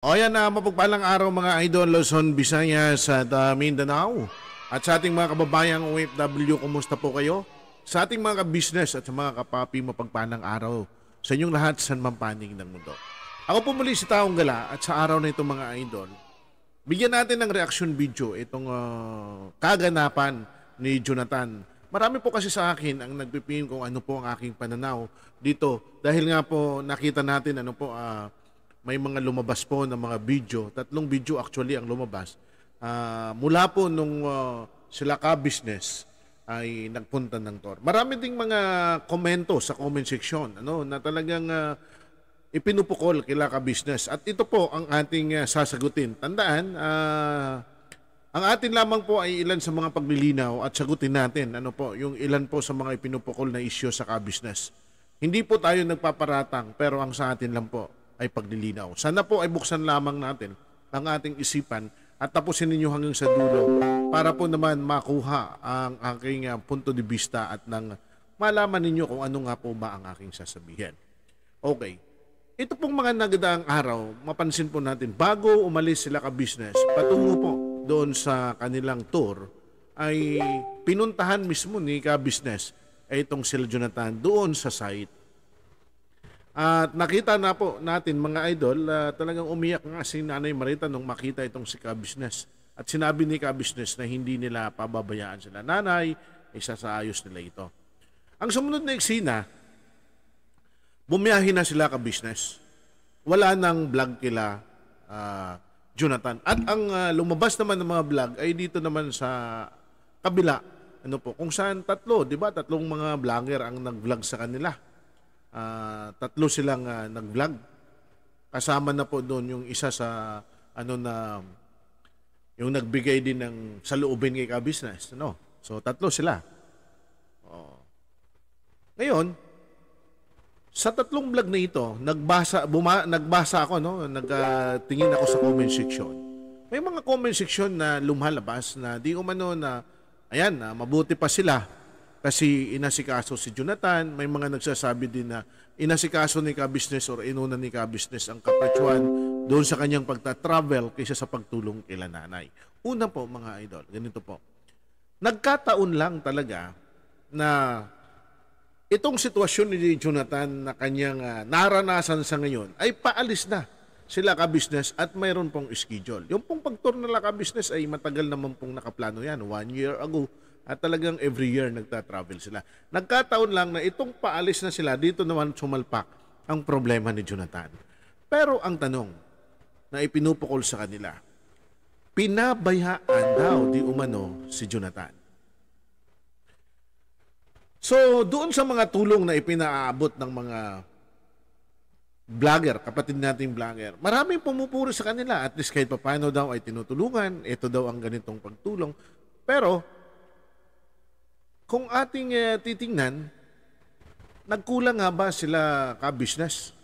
O yan, uh, mapagpalang araw mga idol Luzon, Visayas at uh, Mindanao. At sa ating mga kababayang OFW, kumusta po kayo? Sa ating mga business at sa mga kapapi, mapagpalang araw sa inyong lahat sa mampaning ng mundo. Ako po muli si Taong Gala at sa araw na ito mga idol, bigyan natin ng reaction video itong uh, kaganapan ni Jonathan. Marami po kasi sa akin ang nagpipin kung ano po ang aking pananaw dito dahil nga po nakita natin ano po uh, may mga lumabas po ng mga video. Tatlong video actually ang lumabas. Uh, mula po nung uh, sila ka-business ay nagpunta ng tour. Marami ding mga komento sa comment section ano, na talagang uh, ipinupukol kila ka-business. At ito po ang ating uh, sasagutin. Tandaan, uh, ang atin lamang po ay ilan sa mga paglilinaw at sagutin natin ano po, yung ilan po sa mga ipinupukol na isyo sa ka-business. Hindi po tayo nagpaparatang pero ang sa atin lang po ay paglilinaw. Sana po ay buksan lamang natin ang ating isipan at tapusin ninyo hanggang sa dulo para po naman makuha ang aking uh, punto de vista at nang malaman ninyo kung ano nga po ba ang aking sasabihin. Okay. Ito pong mga nagdaang araw, mapansin po natin, bago umalis sila ka-business, patungo po doon sa kanilang tour, ay pinuntahan mismo ni ka-business ay eh, itong sila Jonathan doon sa site at nakita na po natin mga idol, uh, talagang umiyak nga si Nanay Marita nung makita itong si Kabusiness. At sinabi ni Kabusiness na hindi nila pababayaan sila. Nanay, isasaayos nila ito. Ang sumunod na eksena, bumiyahin na sila Kabusiness. Wala nang vlog kila uh, Jonathan. At ang uh, lumabas naman ng mga vlog ay dito naman sa kabila. Ano po, kung saan tatlo, di ba? Tatlong mga vlogger ang nag-vlog sa kanila uh, tatlo silang uh, nag-vlog. Kasama na po doon yung isa sa ano na yung nagbigay din ng saloobin kay ka-business. No? So, tatlo sila. Oh. Ngayon, sa tatlong vlog na ito, nagbasa, buma, nagbasa ako, no? nagtingin ah, uh, ako sa comment section. May mga comment section na lumhalabas na di umano na, ayan, na mabuti pa sila kasi inasikaso si Jonathan. May mga nagsasabi din na inasikaso ni ka-business or inuna ni ka-business ang kapatswan doon sa kanyang pagta-travel kaysa sa pagtulong kila nanay. Una po mga idol, ganito po. Nagkataon lang talaga na itong sitwasyon ni Jonathan na kanyang uh, naranasan sa ngayon ay paalis na sila ka-business at mayroon pong schedule. Yung pong pag-tour nila ka-business ay matagal naman pong nakaplano yan. One year ago, at talagang every year nagta-travel sila. Nagkataon lang na itong paalis na sila, dito naman sumalpak ang problema ni Jonathan. Pero ang tanong na ipinupukol sa kanila, pinabayaan daw di umano si Jonathan. So doon sa mga tulong na ipinaabot ng mga vlogger, kapatid nating vlogger, maraming pumupuri sa kanila. At least kahit papano daw ay tinutulungan, ito daw ang ganitong pagtulong. Pero kung ating uh, titingnan, nagkulang nga ba sila ka-business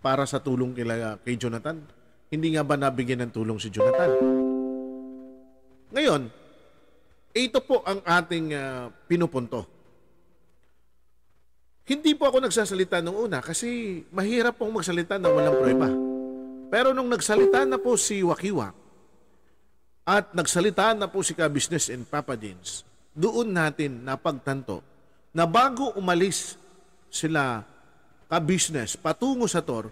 para sa tulong kila, kay Jonathan? Hindi nga ba nabigyan ng tulong si Jonathan? Ngayon, ito po ang ating uh, pinupunto. Hindi po ako nagsasalita nung una kasi mahirap pong magsalita na walang prueba. Pero nung nagsalita na po si Wakiwa at nagsalita na po si Ka Business and Papa Jeans, doon natin napagtanto na bago umalis sila ka-business patungo sa TOR,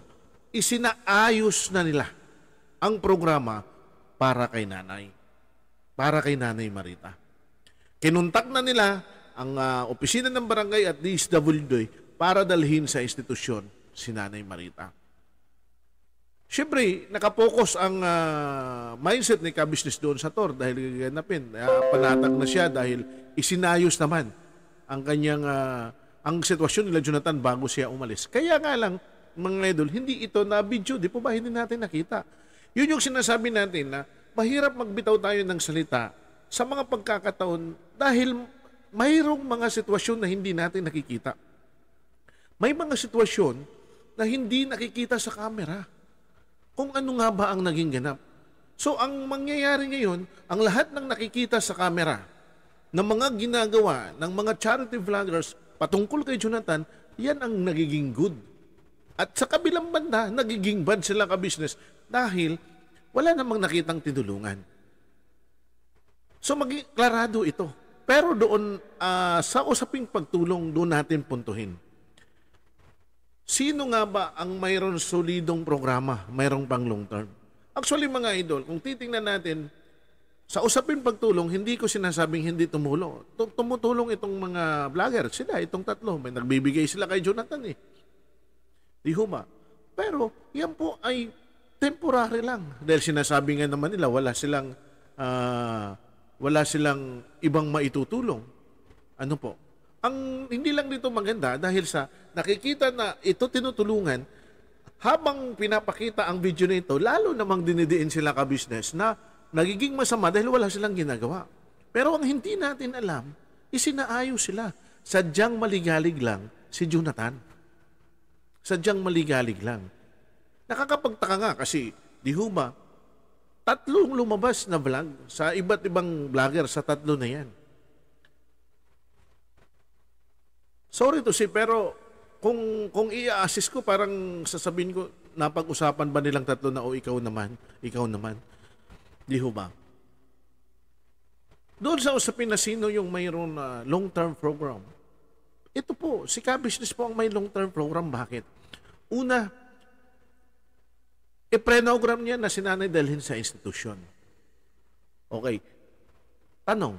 isinaayos na nila ang programa para kay nanay. Para kay nanay Marita. Kinuntak na nila ang uh, opisina ng barangay at DSWD para dalhin sa institusyon si nanay Marita. Siyempre, nakapokus ang uh, mindset ni ka-business doon sa TOR dahil gaganapin. Uh, panatag na siya dahil isinayos naman ang kanyang uh, ang sitwasyon nila Jonathan bago siya umalis. Kaya nga lang, mga idol, hindi ito na video. Di po ba hindi natin nakita? Yun yung sinasabi natin na mahirap magbitaw tayo ng salita sa mga pagkakataon dahil mayroong mga sitwasyon na hindi natin nakikita. May mga sitwasyon na hindi nakikita sa camera kung ano nga ba ang naging ganap. So ang mangyayari ngayon, ang lahat ng nakikita sa camera ng mga ginagawa ng mga charity vloggers patungkol kay Jonathan, yan ang nagiging good. At sa kabilang banda, nagiging bad sila ka-business dahil wala namang nakitang tinulungan. So maging klarado ito. Pero doon uh, sa usaping pagtulong, doon natin puntuhin. Sino nga ba ang mayroon solidong programa, mayroong pang long term? Actually mga idol, kung titingnan natin, sa usapin pagtulong, hindi ko sinasabing hindi tumulong. Tumutulong itong mga vlogger, sila, itong tatlo. May nagbibigay sila kay Jonathan eh. Di ho ba? Pero yan po ay temporary lang. Dahil sinasabi nga naman nila, wala silang, uh, wala silang ibang maitutulong. Ano po? Ang hindi lang dito maganda dahil sa nakikita na ito tinutulungan habang pinapakita ang video nito, lalo namang dinidiin sila ka-business na nagiging masama dahil wala silang ginagawa. Pero ang hindi natin alam, isinaayos sila. Sadyang maligalig lang si Jonathan. Sadyang maligalig lang. Nakakapagtaka nga kasi, di ho ba, tatlong lumabas na vlog sa iba't ibang vlogger sa tatlo na yan. Sorry to say, pero kung, kung i-assist ko, parang sasabihin ko, napag-usapan ba nilang tatlo na, o oh, ikaw naman, ikaw naman. Di ho ba? Doon sa usapin na sino yung mayroon na uh, long-term program. Ito po, si K-Business po ang may long-term program. Bakit? Una, i-prenogram niya na sinanay dalhin sa institusyon. Okay. Tanong,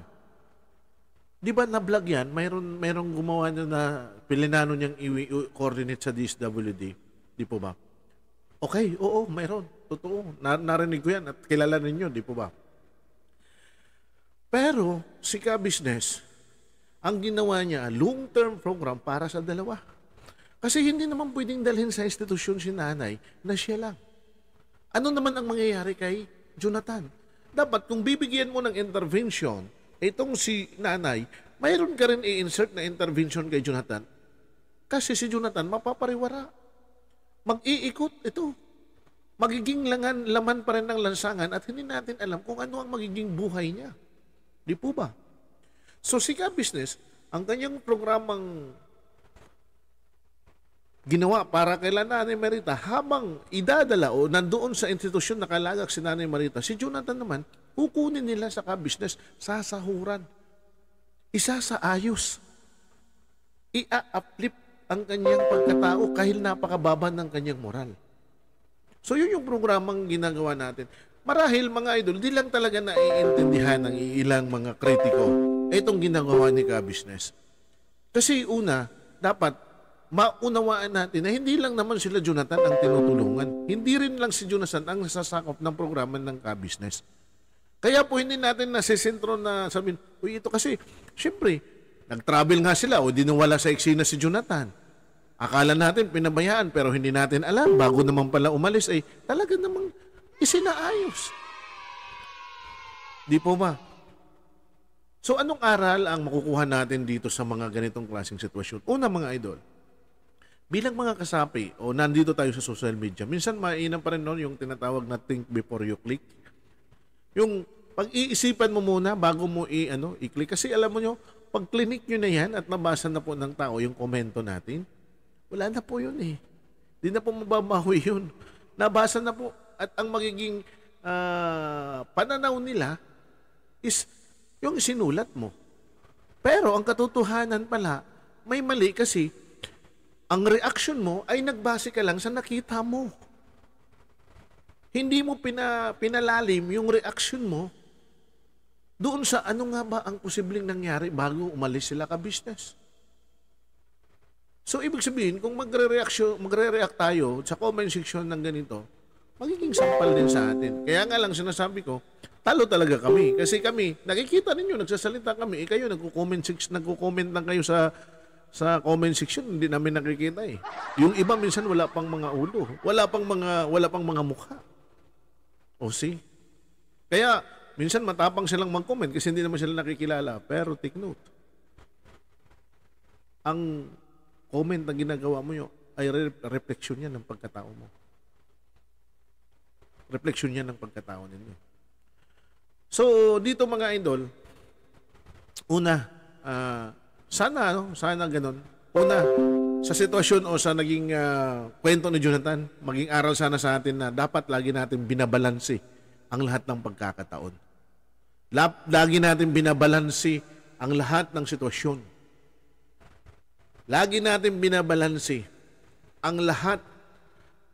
Di ba na vlog yan? Mayroon, mayroon gumawa na na pilinano niyang i-coordinate sa DSWD. Di po ba? Okay, oo, mayroon. Totoo. narinig ko yan at kilala ninyo, di po ba? Pero si Ka Business, ang ginawa niya, long-term program para sa dalawa. Kasi hindi naman pwedeng dalhin sa institusyon si nanay na siya lang. Ano naman ang mangyayari kay Jonathan? Dapat kung bibigyan mo ng intervention, itong si nanay, mayroon ka rin i-insert na intervention kay Jonathan kasi si Jonathan mapapariwara. Mag-iikot ito. Magiging langan, laman pa rin ng lansangan at hindi natin alam kung ano ang magiging buhay niya. Di po ba? So, Sika Business, ang kanyang programang ginawa para kay Nanay Marita habang idadala o nandoon sa institusyon na kalagak si Nanay Marita, si Jonathan naman, kukunin nila sa kabisnes, sasahuran, isa sa ayos, ia-uplift ang kanyang pagkatao kahil napakababa ng kanyang moral. So yun yung programang ginagawa natin. Marahil mga idol, di lang talaga naiintindihan ng ilang mga kritiko itong ginagawa ni ka-business. Kasi una, dapat maunawaan natin na hindi lang naman sila Jonathan ang tinutulungan. Hindi rin lang si Jonathan ang nasasakop ng programa ng ka-business. Kaya po hindi natin nasisentro na sabihin, uy ito kasi, syempre, nag-travel nga sila o dinawala sa eksena si Jonathan. Akala natin pinabayaan pero hindi natin alam. Bago naman pala umalis ay talaga namang isinaayos. Di po ba? So anong aral ang makukuha natin dito sa mga ganitong klaseng sitwasyon? Una mga idol, bilang mga kasapi o nandito tayo sa social media, minsan mainam pa rin noon yung tinatawag na think before you click. Yung pag-iisipan mo muna bago mo i ano, i-click kasi alam mo nyo, pag clinic nyo na yan at nabasa na po ng tao yung komento natin, wala na po yun eh. Di na po mababawi yun. Nabasa na po. At ang magiging uh, pananaw nila is yung sinulat mo. Pero ang katotohanan pala, may mali kasi ang reaction mo ay nagbase ka lang sa nakita mo. Hindi mo pina, pinalalim yung reaction mo doon sa ano nga ba ang posibleng nangyari bago umalis sila ka-business. So, ibig sabihin, kung magre-react magre tayo sa comment section ng ganito, magiging sampal din sa atin. Kaya nga lang sinasabi ko, talo talaga kami. Kasi kami, nakikita ninyo, nagsasalita kami, eh kayo, nagko-comment, nagko-comment lang kayo sa sa comment section, hindi namin nakikita eh. Yung iba minsan wala pang mga ulo, wala pang mga wala pang mga mukha. O see? Kaya minsan matapang silang mag-comment kasi hindi naman sila nakikilala. Pero take note. Ang comment na ginagawa mo yun ay re- reflection yan ng pagkatao mo. Reflection yan ng pagkatao ninyo. So, dito mga idol, una, uh, sana, ano? Sana ganun. Una, sa sitwasyon o sa naging uh, kwento ni Jonathan, maging aral sana sa atin na dapat lagi natin binabalansi ang lahat ng pagkakataon. Lagi natin binabalansi ang lahat ng sitwasyon. Lagi natin binabalansi ang lahat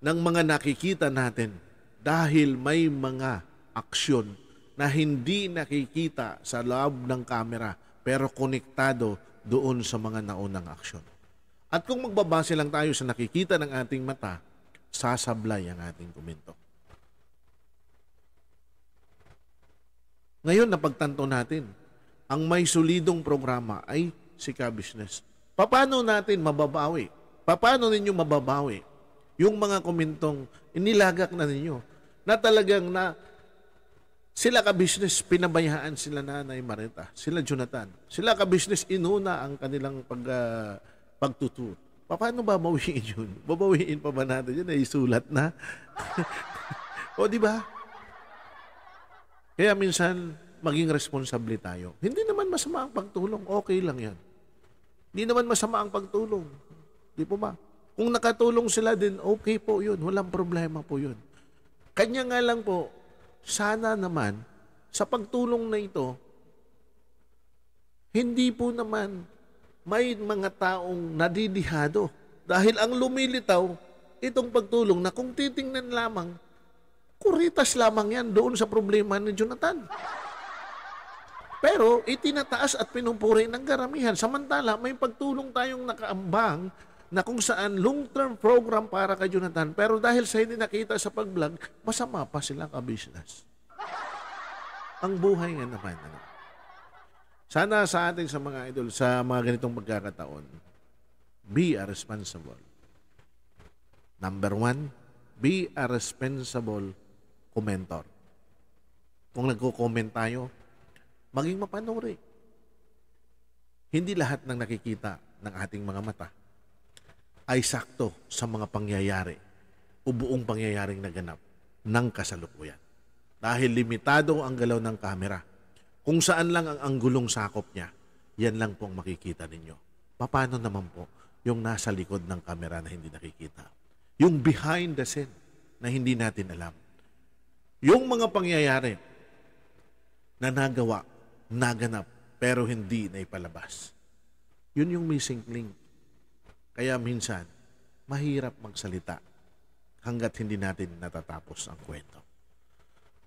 ng mga nakikita natin dahil may mga aksyon na hindi nakikita sa loob ng kamera pero konektado doon sa mga naunang aksyon. At kung magbabase lang tayo sa nakikita ng ating mata, sasablay ang ating komento. Ngayon, napagtanto natin, ang may solidong programa ay si Ka-Business. Paano natin mababawi? Paano ninyo mababawi? Yung mga komentong inilagak na ninyo na talagang na sila ka-business, pinabayaan sila nanay Marita, sila Jonathan. Sila ka-business, inuna ang kanilang pag, uh, pagtuturo. Paano ba mawiin yun? Babawiin pa ba natin yun? Naisulat na? o di ba? Kaya minsan, maging responsable tayo. Hindi naman masama ang pagtulong. Okay lang yan. Hindi naman masama ang pagtulong. Di po ba? Kung nakatulong sila din, okay po yun. Walang problema po yun. Kanya nga lang po, sana naman sa pagtulong na ito, hindi po naman may mga taong nadidihado. Dahil ang lumilitaw, itong pagtulong na kung titingnan lamang, kuritas lamang yan doon sa problema ni Jonathan. Pero itinataas at pinupuri ng karamihan. Samantala, may pagtulong tayong nakaambang na kung saan long-term program para kay Jonathan, pero dahil sa hindi nakita sa pag-vlog, masama pa silang ka-business. Ang buhay nga naman. Ano? Sana sa ating sa mga idol, sa mga ganitong pagkakataon, be a responsible. Number one, be a responsible commentor. Kung nagko-comment tayo, maging mapanuri. Hindi lahat ng nakikita ng ating mga mata ay sakto sa mga pangyayari o buong pangyayaring naganap ng kasalukuyan. Dahil limitado ang galaw ng kamera. Kung saan lang ang anggulong sakop niya, yan lang po ang makikita ninyo. Paano naman po yung nasa likod ng kamera na hindi nakikita? Yung behind the scene na hindi natin alam. Yung mga pangyayari na nagawa, naganap, pero hindi na ipalabas. Yun yung missing link kaya minsan, mahirap magsalita hanggat hindi natin natatapos ang kwento.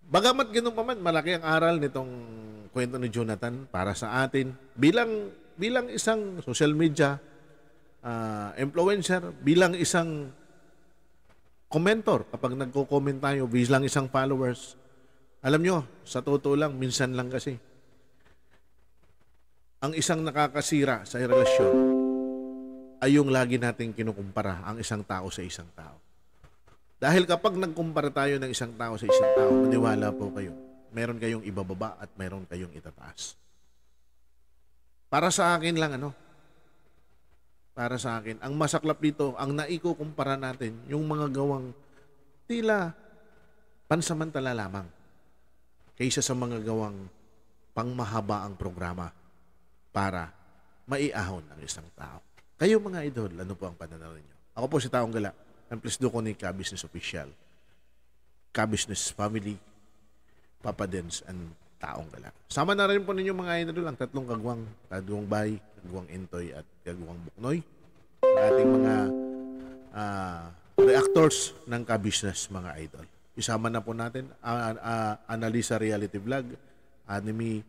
Bagamat ganun pa man, malaki ang aral nitong kwento ni Jonathan para sa atin bilang bilang isang social media uh, influencer, bilang isang commentor kapag nagko-comment tayo, bilang isang followers. Alam nyo, sa totoo lang, minsan lang kasi ang isang nakakasira sa relasyon ay yung lagi nating kinukumpara ang isang tao sa isang tao. Dahil kapag nagkumpara tayo ng isang tao sa isang tao, maniwala po kayo, meron kayong ibababa at meron kayong itataas. Para sa akin lang ano, para sa akin, ang masaklap dito, ang naikukumpara natin, yung mga gawang tila pansamantala lamang kaysa sa mga gawang pangmahaba ang programa para maiahon ang isang tao. Kayo mga idol, ano po ang pananaw niyo? Ako po si Taong Gala, and please do ko ni Kabusiness official, Kabusiness family, Papa Dens, and Taong Gala. Sama na rin po ninyo mga idol ang tatlong kagwang, kagwang bay, kagwang entoy, at kagwang buknoy. Ang ating mga uh, reactors ng Kabusiness mga idol. Isama na po natin ang uh, uh, Analisa Reality Vlog, Anime,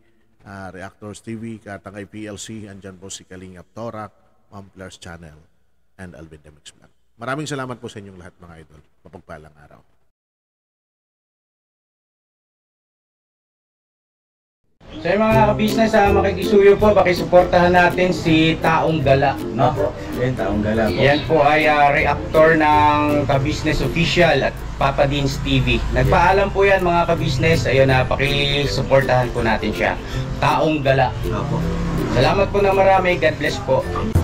uh, Reactors TV, Katangay PLC, andyan po si Kalingap Torak, Ma'am Claire's Channel, and Alvin Demix Vlog. Maraming salamat po sa inyong lahat mga idol. Mapagpalang araw. So yung mga ka-business, ah, makikisuyo po, pakisuportahan natin si Taong Gala. No? Opo, yan, Taong Gala po. Yan po ay ah, reactor ng ka official at Papa Deans TV. Nagpaalam po yan mga ka-business, ayun na, ah, pakisuportahan po natin siya. Taong Gala. Opo. Salamat po na marami, God bless po.